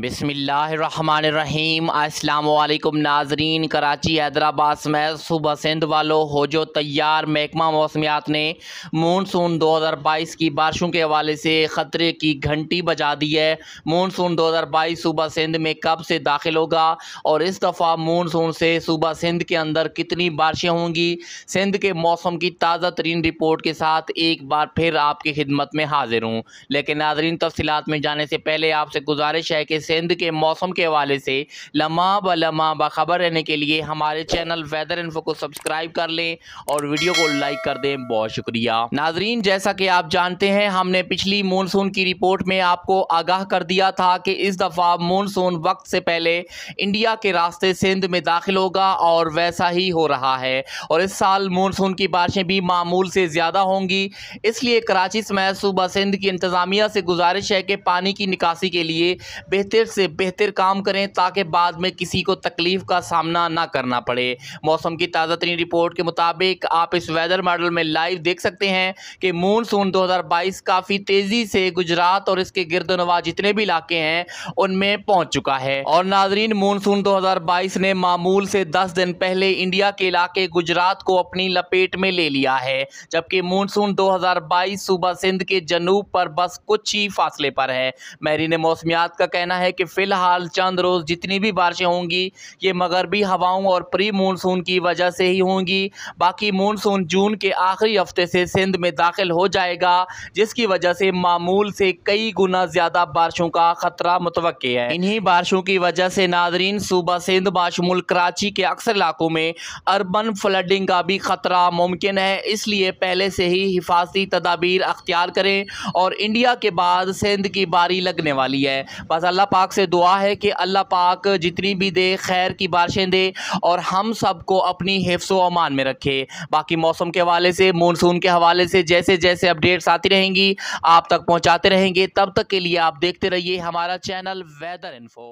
बिसमीम् अल्लाम नाजरीन कराची हैदराबाद समेत सुबह सिंध वालों हो जो तैयार महकमा मौसमियात ने मानसून 2022 की बारिशों के हवाले से ख़तरे की घंटी बजा दी है मानसून 2022 सुबह सिंध में कब से दाखिल होगा और इस दफ़ा मानसून से सुबह सिंध के अंदर कितनी बारिशें होंगी सिंध के मौसम की ताज़ा तरीन रिपोर्ट के साथ एक बार फिर आपकी खिदमत में हाजिर हूँ लेकिन नाजरीन तफसीत में जाने से पहले आपसे गुजारिश है कि सिंध के मौसम के हवाले से लम्हा ब लम्हा बाखबर रहने के लिए हमारे चैनल वेदर इन्फो को सब्सक्राइब कर लें और वीडियो को लाइक कर दें बहुत शुक्रिया नाजरीन जैसा कि आप जानते हैं हमने पिछली मानसून की रिपोर्ट में आपको आगाह कर दिया था कि इस दफ़ा मानसून वक्त से पहले इंडिया के रास्ते सिंध में दाखिल होगा और वैसा ही हो रहा है और इस साल मानसून की बारिशें भी मामूल से ज़्यादा होंगी इसलिए कराची समय सूबा सिंध की इंतज़ामिया से गुजारिश है कि पानी की निकासी के लिए बेहतर बेहतर से बेहतर काम करें ताकि बाद में किसी को तकलीफ़ का सामना ना करना पड़े मौसम की ताज़ा तरीन रिपोर्ट के मुताबिक आप इस वेदर मॉडल में लाइव देख सकते हैं कि मानसून 2022 काफ़ी तेज़ी से गुजरात और इसके गिरद नवा जितने भी इलाके हैं उनमें पहुँच चुका है और नाजरीन मानसून बाईस ने मामूल से दस दिन पहले इंडिया के इलाके गुजरात को अपनी लपेट में ले लिया है जबकि मानसून 2022 सूबा सिंध के जनूब पर बस कुछ ही फासले पर है ने मौसमियात का कहना है है कि फ़िलहाल चंद रोज़ जितनी भी बारिशें होंगी ये मगरबी हवाओं और प्री मानसून की वजह से ही होंगी बाकी मानसून जून के आखिरी हफ्ते से सिंध में दाखिल हो जाएगा जिसकी वजह से मामूल से कई गुना ज़्यादा बारिशों का ख़तरा मुतव है इन्हीं बारिशों की वजह से नाजरीन सूबा सिंध बाशमूल कराची के अक्सर इलाकों में अर्बन फ्लडिंग का भी ख़तरा मुमकिन है इसलिए पहले से ही हिफाजती तदाबीर अख्तियार करें और इंडिया के बाद सिंध की बारी लगने वाली है बस अल्लाह पाक से दुआ है कि अल्लाह पाक जितनी भी दे खैर की बारिशें दे और हम सबको अपनी हिफ्स अमान में रखे बाकी मौसम के हवाले से मानसून के हवाले से जैसे जैसे अपडेट्स आती रहेंगी आप तक पहुँचाते रहेंगे तब तक के लिए आप देखते रहिए हमारा चैनल वेदर इन्फो